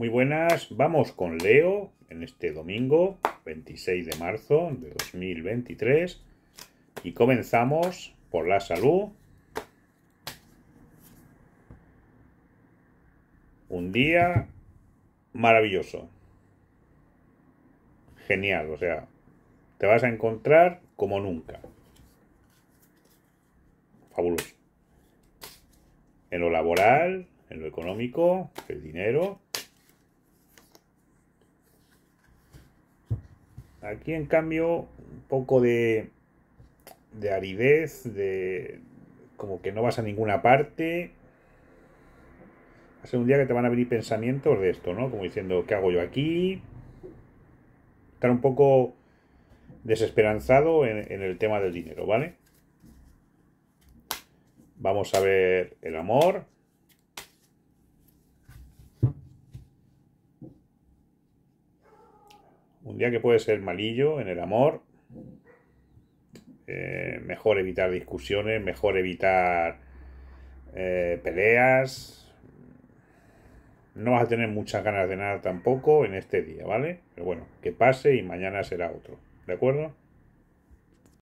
Muy buenas, vamos con Leo en este domingo 26 de marzo de 2023 y comenzamos por la salud. Un día maravilloso. Genial, o sea, te vas a encontrar como nunca. Fabuloso. En lo laboral, en lo económico, el dinero, Aquí en cambio, un poco de, de aridez, de como que no vas a ninguna parte. Hace un día que te van a venir pensamientos de esto, ¿no? Como diciendo, ¿qué hago yo aquí? Estar un poco desesperanzado en el tema del dinero, ¿vale? Vamos a ver el amor. Un día que puede ser malillo en el amor. Eh, mejor evitar discusiones, mejor evitar eh, peleas. No vas a tener muchas ganas de nada tampoco en este día, ¿vale? Pero bueno, que pase y mañana será otro. ¿De acuerdo?